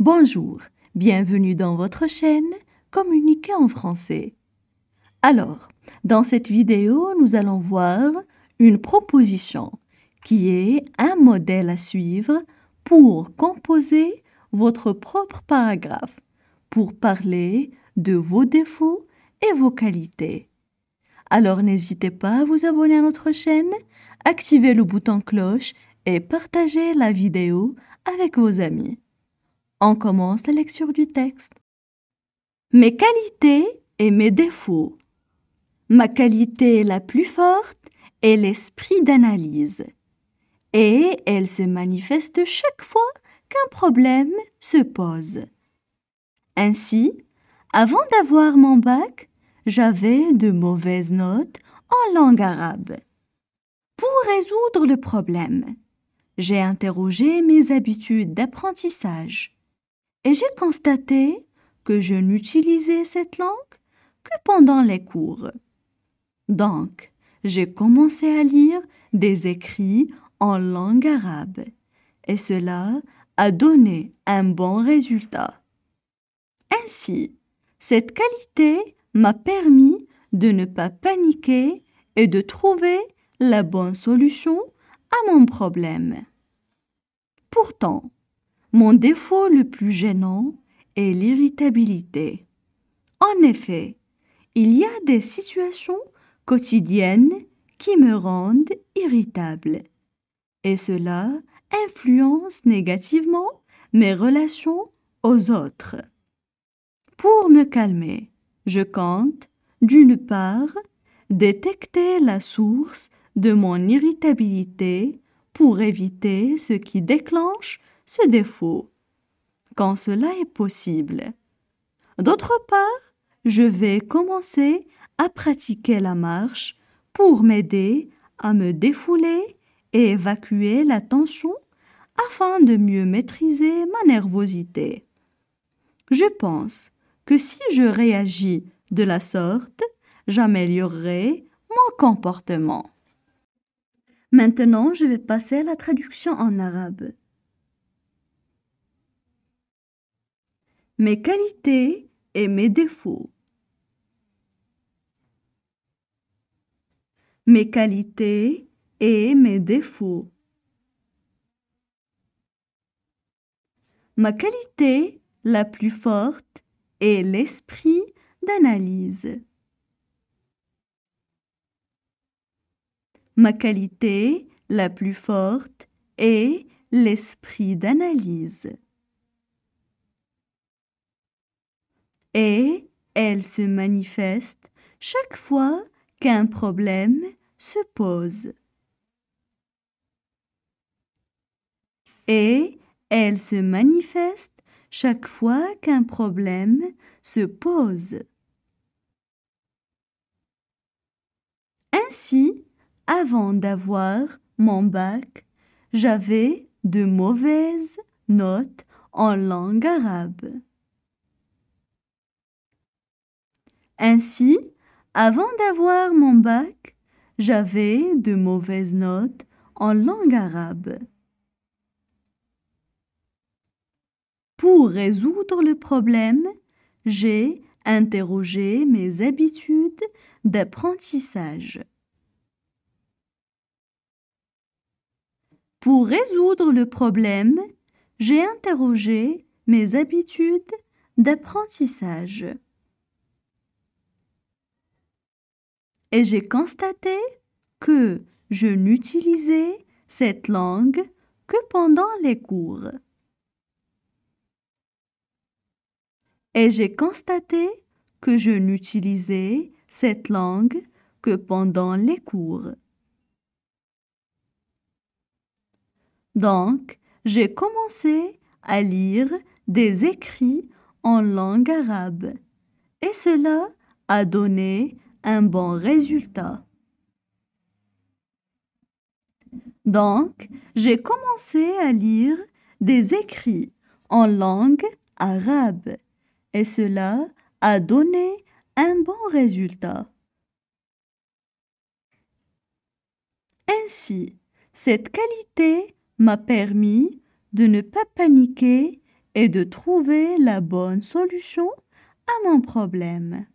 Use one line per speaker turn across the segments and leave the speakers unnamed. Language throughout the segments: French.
Bonjour, bienvenue dans votre chaîne Communiquer en français. Alors, dans cette vidéo, nous allons voir une proposition qui est un modèle à suivre pour composer votre propre paragraphe, pour parler de vos défauts et vos qualités. Alors n'hésitez pas à vous abonner à notre chaîne, activer le bouton cloche et partager la vidéo avec vos amis. On commence la lecture du texte. Mes qualités et mes défauts. Ma qualité la plus forte est l'esprit d'analyse. Et elle se manifeste chaque fois qu'un problème se pose. Ainsi, avant d'avoir mon bac, j'avais de mauvaises notes en langue arabe. Pour résoudre le problème, j'ai interrogé mes habitudes d'apprentissage et j'ai constaté que je n'utilisais cette langue que pendant les cours. Donc, j'ai commencé à lire des écrits en langue arabe et cela a donné un bon résultat. Ainsi, cette qualité m'a permis de ne pas paniquer et de trouver la bonne solution à mon problème. Pourtant, mon défaut le plus gênant est l'irritabilité. En effet, il y a des situations quotidiennes qui me rendent irritable, et cela influence négativement mes relations aux autres. Pour me calmer, je compte, d'une part, détecter la source de mon irritabilité pour éviter ce qui déclenche ce défaut, quand cela est possible. D'autre part, je vais commencer à pratiquer la marche pour m'aider à me défouler et évacuer la tension afin de mieux maîtriser ma nervosité. Je pense que si je réagis de la sorte, j'améliorerai mon comportement. Maintenant, je vais passer à la traduction en arabe. mes qualités et mes défauts. Mes qualités et mes défauts. Ma qualité la plus forte est l'esprit d'analyse. Ma qualité la plus forte est l'esprit d'analyse. et elle se manifeste chaque fois qu'un problème se pose. Et elle se manifeste chaque fois qu'un problème se pose. Ainsi, avant d'avoir mon bac, j'avais de mauvaises notes en langue arabe. Ainsi, avant d'avoir mon bac, j'avais de mauvaises notes en langue arabe. Pour résoudre le problème, j'ai interrogé mes habitudes d'apprentissage. Pour résoudre le problème, j'ai interrogé mes habitudes d'apprentissage. et j'ai constaté que je n'utilisais cette langue que pendant les cours. Et j'ai constaté que je n'utilisais cette langue que pendant les cours. Donc, j'ai commencé à lire des écrits en langue arabe et cela a donné un bon résultat. Donc, j'ai commencé à lire des écrits en langue arabe et cela a donné un bon résultat. Ainsi, cette qualité m'a permis de ne pas paniquer et de trouver la bonne solution à mon problème.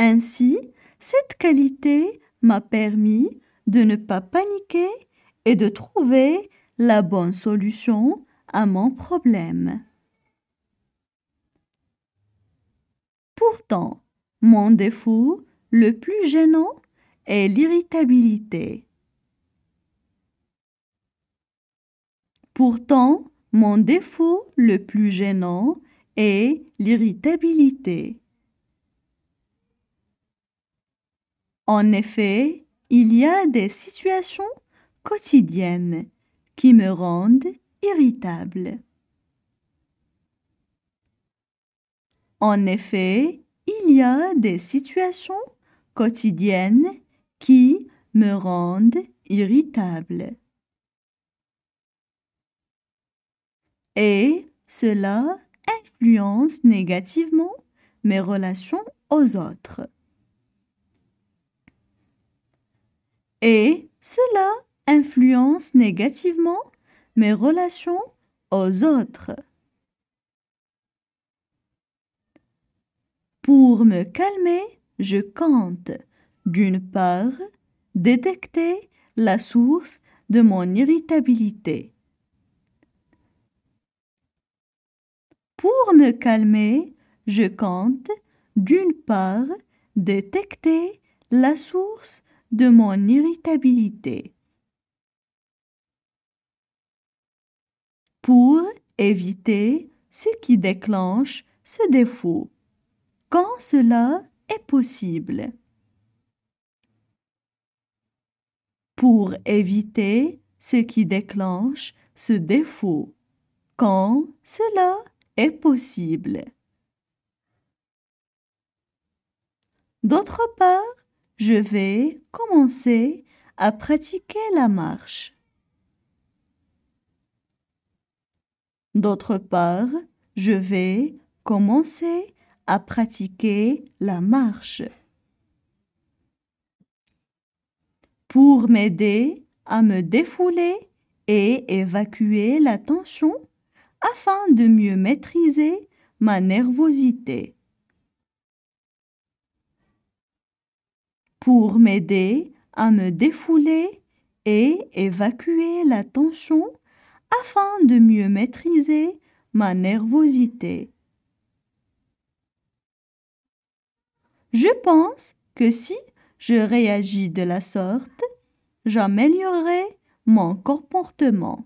Ainsi, cette qualité m'a permis de ne pas paniquer et de trouver la bonne solution à mon problème. Pourtant, mon défaut le plus gênant est l'irritabilité. Pourtant, mon défaut le plus gênant est l'irritabilité. En effet, il y a des situations quotidiennes qui me rendent irritable. En effet, il y a des situations quotidiennes qui me rendent irritable. Et cela influence négativement mes relations aux autres. et cela influence négativement mes relations aux autres. Pour me calmer, je compte, d'une part, détecter la source de mon irritabilité. Pour me calmer, je compte, d'une part, détecter la source de mon irritabilité. Pour éviter ce qui déclenche ce défaut, quand cela est possible. Pour éviter ce qui déclenche ce défaut, quand cela est possible. D'autre part, je vais commencer à pratiquer la marche. D'autre part, je vais commencer à pratiquer la marche. Pour m'aider à me défouler et évacuer la tension afin de mieux maîtriser ma nervosité. pour m'aider à me défouler et évacuer la tension afin de mieux maîtriser ma nervosité. Je pense que si je réagis de la sorte, j'améliorerai mon comportement.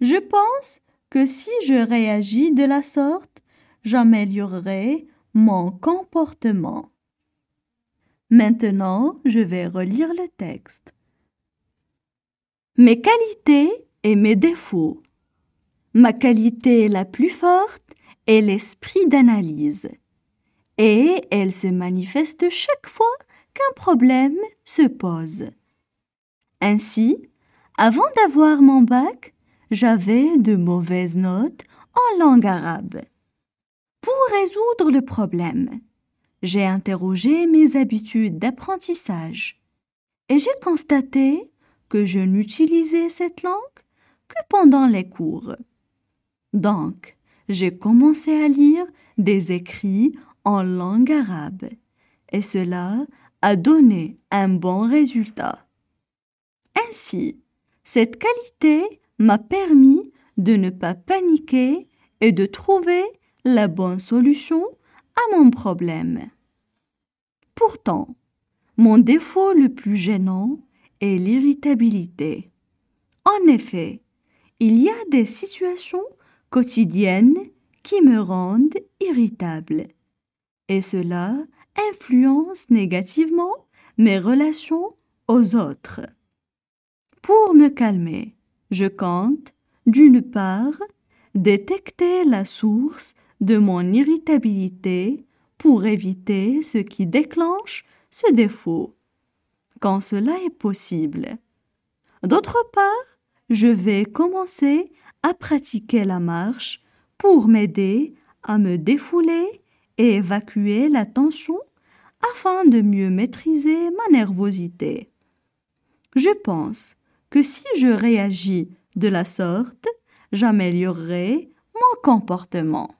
Je pense que si je réagis de la sorte, j'améliorerai mon comportement. Maintenant, je vais relire le texte. Mes qualités et mes défauts. Ma qualité la plus forte est l'esprit d'analyse. Et elle se manifeste chaque fois qu'un problème se pose. Ainsi, avant d'avoir mon bac, j'avais de mauvaises notes en langue arabe résoudre le problème, j'ai interrogé mes habitudes d'apprentissage et j'ai constaté que je n'utilisais cette langue que pendant les cours. Donc, j'ai commencé à lire des écrits en langue arabe et cela a donné un bon résultat. Ainsi, cette qualité m'a permis de ne pas paniquer et de trouver la bonne solution à mon problème. Pourtant, mon défaut le plus gênant est l'irritabilité. En effet, il y a des situations quotidiennes qui me rendent irritable, et cela influence négativement mes relations aux autres. Pour me calmer, je compte, d'une part, détecter la source de mon irritabilité pour éviter ce qui déclenche ce défaut, quand cela est possible. D'autre part, je vais commencer à pratiquer la marche pour m'aider à me défouler et évacuer la tension afin de mieux maîtriser ma nervosité. Je pense que si je réagis de la sorte, j'améliorerai mon comportement.